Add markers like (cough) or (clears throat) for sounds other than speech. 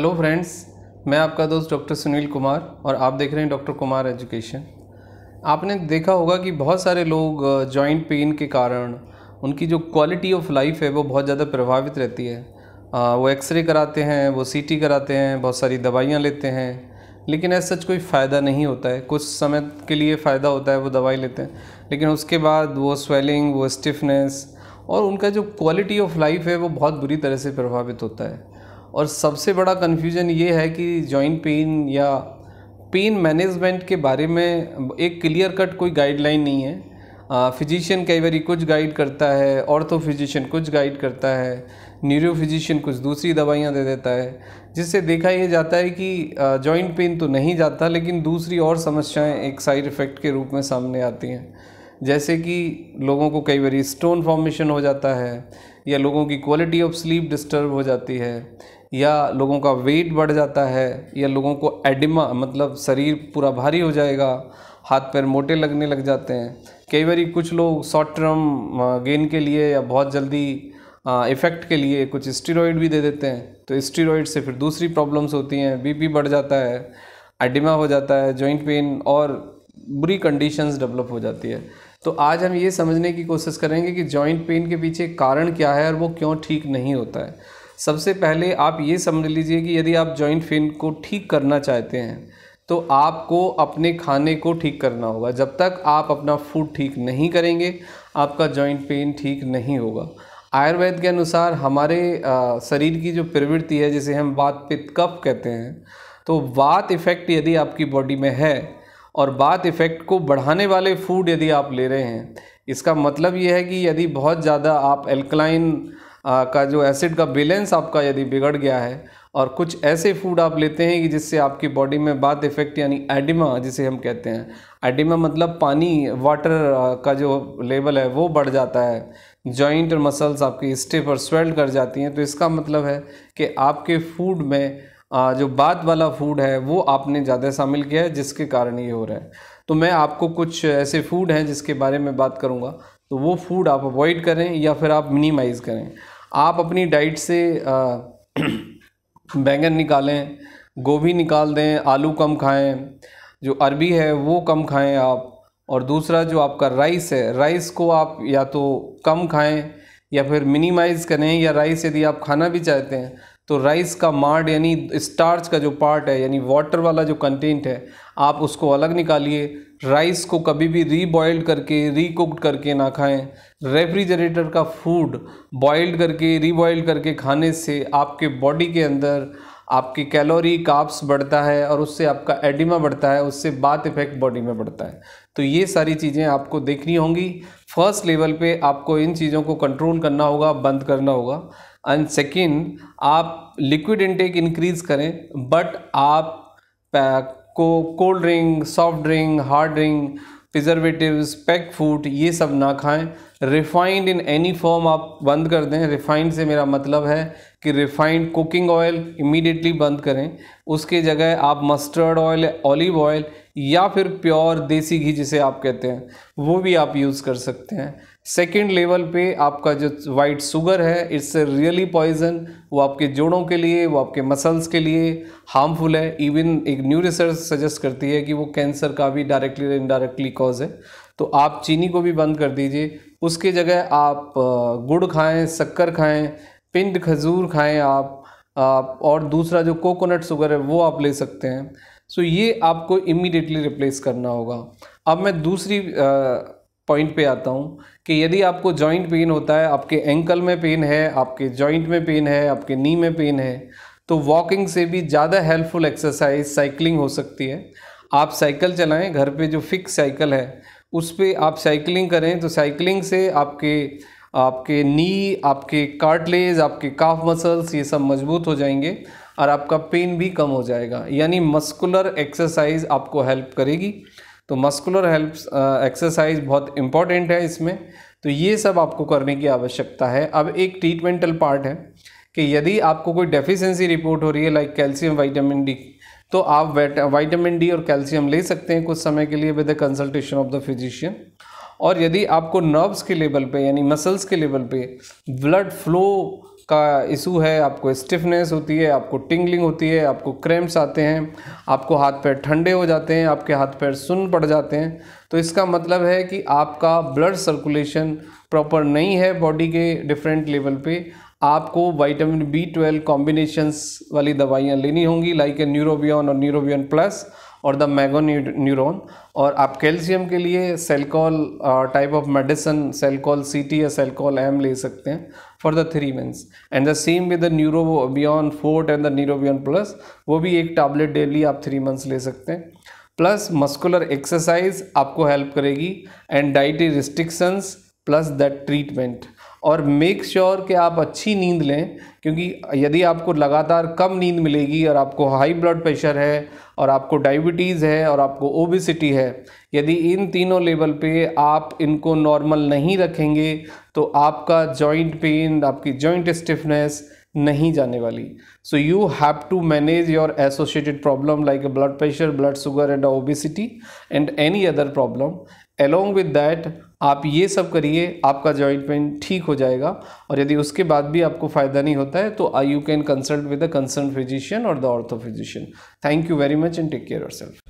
hello friends मैं आपका दोस्त डॉक्टर सुनील कुमार और आप देख रहे हैं डॉक्टर कुमार एजुकेशन आपने देखा होगा कि बहुत सारे लोग जॉइंट पेन के कारण उनकी जो क्वालिटी ऑफ लाइफ है वो बहुत ज़्यादा प्रभावित रहती है वो एक्सरे कराते हैं वो सीटी कराते हैं बहुत सारी दवाइयाँ लेते हैं लेकिन ऐसा सच कोई फ़ायदा नहीं होता है कुछ समय के लिए फ़ायदा होता है वो दवाई लेते हैं लेकिन उसके बाद वो स्वेलिंग वो स्टिफनेस और उनका जो क्वालिटी ऑफ लाइफ है वो बहुत बुरी तरह से प्रभावित होता है और सबसे बड़ा कन्फ्यूजन ये है कि जॉइंट पेन या पेन मैनेजमेंट के बारे में एक क्लियर कट कोई गाइडलाइन नहीं है फिजिशियन कई बार कुछ गाइड करता है और तो फिजिशियन कुछ गाइड करता है न्यूरो फिजिशियन कुछ दूसरी दवाइयाँ दे देता है जिससे देखा यह जाता है कि जॉइंट पेन तो नहीं जाता लेकिन दूसरी और समस्याएं एक साइड इफ़ेक्ट के रूप में सामने आती हैं जैसे कि लोगों को कई बार स्टोन फॉर्मेशन हो जाता है या लोगों की क्वालिटी ऑफ स्लीप डिस्टर्ब हो जाती है या लोगों का वेट बढ़ जाता है या लोगों को एडिमा मतलब शरीर पूरा भारी हो जाएगा हाथ पैर मोटे लगने लग जाते हैं कई बार कुछ लोग शॉर्ट टर्म गेन के लिए या बहुत जल्दी इफ़ेक्ट के लिए कुछ स्टीरोइड भी दे देते हैं तो स्टीरोइड से फिर दूसरी प्रॉब्लम्स होती हैं बीपी बढ़ जाता है एडिमा हो जाता है जॉइंट पेन और बुरी कंडीशंस डेवलप हो जाती है तो आज हम ये समझने की कोशिश करेंगे कि जॉइंट पेन के पीछे कारण क्या है और वो क्यों ठीक नहीं होता है सबसे पहले आप ये समझ लीजिए कि यदि आप जॉइंट पेन को ठीक करना चाहते हैं तो आपको अपने खाने को ठीक करना होगा जब तक आप अपना फूड ठीक नहीं करेंगे आपका जॉइंट पेन ठीक नहीं होगा आयुर्वेद के अनुसार हमारे शरीर की जो प्रवृत्ति है जिसे हम बात पित कफ कहते हैं तो बात इफ़ेक्ट यदि आपकी बॉडी में है और बात इफ़ेक्ट को बढ़ाने वाले फूड यदि आप ले रहे हैं इसका मतलब ये है कि यदि बहुत ज़्यादा आप एल्कलाइन का जो एसिड का बैलेंस आपका यदि बिगड़ गया है और कुछ ऐसे फूड आप लेते हैं कि जिससे आपकी बॉडी में बात इफेक्ट यानी एडिमा जिसे हम कहते हैं एडिमा मतलब पानी वाटर का जो लेवल है वो बढ़ जाता है जॉइंट और मसल्स आपकी स्टिफ और स्वेल्ड कर जाती हैं तो इसका मतलब है कि आपके फूड में जो बात वाला फूड है वो आपने ज़्यादा शामिल किया है जिसके कारण ये हो रहा है तो मैं आपको कुछ ऐसे फूड हैं जिसके बारे में बात करूँगा तो वो फूड आप अवॉइड करें या फिर आप मिनिमाइज़ करें आप अपनी डाइट से आ, (clears throat) बैंगन निकालें गोभी निकाल दें आलू कम खाएं जो अरबी है वो कम खाएं आप और दूसरा जो आपका राइस है राइस को आप या तो कम खाएं या फिर मिनिमाइज़ करें या राइस यदि आप खाना भी चाहते हैं तो राइस का मार्ड यानी स्टार्च का जो पार्ट है यानी वाटर वाला जो कंटेंट है आप उसको अलग निकालिए राइस को कभी भी रीबॉइल्ड करके रीकुक्ड करके ना खाएं रेफ्रिजरेटर का फूड बॉइल्ड करके रीबॉइल्ड करके खाने से आपके बॉडी के अंदर आपकी कैलोरी काप्स बढ़ता है और उससे आपका एडिमा बढ़ता है उससे बात इफेक्ट बॉडी में बढ़ता है तो ये सारी चीज़ें आपको देखनी होंगी फर्स्ट लेवल पे आपको इन चीज़ों को कंट्रोल करना होगा बंद करना होगा एंड सेकेंड आप लिक्विड इनटेक इंक्रीज़ करें बट आप आपको cold drink soft drink hard drink preservatives pack food ये सब ना खाएं रिफाइंड इन एनी फॉर्म आप बंद कर दें रिफाइंड से मेरा मतलब है कि रिफाइंड कुकिंग ऑयल इमीडिएटली बंद करें उसके जगह आप मस्टर्ड ऑयल ऑलिव ऑयल या फिर प्योर देसी घी जिसे आप कहते हैं वो भी आप यूज़ कर सकते हैं सेकेंड लेवल पे आपका जो वाइट शुगर है इट्स ए रियली पॉइजन वो आपके जोड़ों के लिए वो आपके मसल्स के लिए हार्मफुल है इवन एक न्यू रिसर्च सजेस्ट करती है कि वो कैंसर का भी डायरेक्टली इनडायरेक्टली कॉज है तो आप चीनी को भी बंद कर दीजिए उसके जगह आप गुड़ खाएं शक्कर खाएं पिंड खजूर खाएं आप, आप और दूसरा जो कोकोनट शुगर है वो आप ले सकते हैं सो ये आपको इमीडिएटली रिप्लेस करना होगा अब मैं दूसरी आ, पॉइंट पे आता हूँ कि यदि आपको जॉइंट पेन होता है आपके एंकल में पेन है आपके जॉइंट में पेन है आपके नी में पेन है तो वॉकिंग से भी ज़्यादा हेल्पफुल एक्सरसाइज साइकिलिंग हो सकती है आप साइकिल चलाएं घर पे जो फिक्स साइकिल है उस पर आप साइकिलिंग करें तो साइकिलिंग से आपके आपके नी आपके कार्टलेज आपके काफ मसल्स ये सब मजबूत हो जाएंगे और आपका पेन भी कम हो जाएगा यानी मस्कुलर एक्सरसाइज आपको हेल्प करेगी तो मस्कुलर हेल्प एक्सरसाइज बहुत इम्पॉर्टेंट है इसमें तो ये सब आपको करने की आवश्यकता है अब एक ट्रीटमेंटल पार्ट है कि यदि आपको कोई डेफिशिएंसी रिपोर्ट हो रही है लाइक कैल्शियम वाइटामिन डी तो आप वाइटामिन डी uh, और कैल्शियम ले सकते हैं कुछ समय के लिए with the consultation of the physician और यदि आपको नर्व्स के लेवल पे यानी मसल्स के लेवल पे ब्लड फ्लो का इशू है आपको स्टिफनेस होती है आपको टिंगलिंग होती है आपको क्रैम्प्स आते हैं आपको हाथ पैर ठंडे हो जाते हैं आपके हाथ पैर सुन पड़ जाते हैं तो इसका मतलब है कि आपका ब्लड सर्कुलेशन प्रॉपर नहीं है बॉडी के डिफरेंट लेवल पे आपको वाइटामिन बी ट्वेल्व कॉम्बिनेशंस वाली दवाइयाँ लेनी होंगी लाइक ए न्यूरोबियन और न्यूरोबियन प्लस और द मैगो न्यूरोन और आप कैल्शियम के लिए Shelcal type of medicine Shelcal C T या सेलकॉल एम ले सकते हैं for the three months and the same with the Neurobion forte and the bion plus वो भी एक टैबलेट डेली आप थ्री मंथ्स ले सकते हैं प्लस मस्कुलर एक्सरसाइज आपको हेल्प करेगी and dietary restrictions plus that treatment और मेक श्योर sure कि आप अच्छी नींद लें क्योंकि यदि आपको लगातार कम नींद मिलेगी और आपको हाई ब्लड प्रेशर है और आपको डायबिटीज़ है और आपको ओबिसिटी है यदि इन तीनों लेवल पे आप इनको नॉर्मल नहीं रखेंगे तो आपका जॉइंट पेन आपकी जॉइंट स्टिफनेस नहीं जाने वाली so you have to manage your associated problem like blood pressure blood sugar and obesity and any other problem along with that आप ये सब करिए आपका जॉइंट पेन ठीक हो जाएगा और यदि उसके बाद भी आपको फ़ायदा नहीं होता है तो I you can consult with the concern physician और the ortho physician thank you very much and take care your self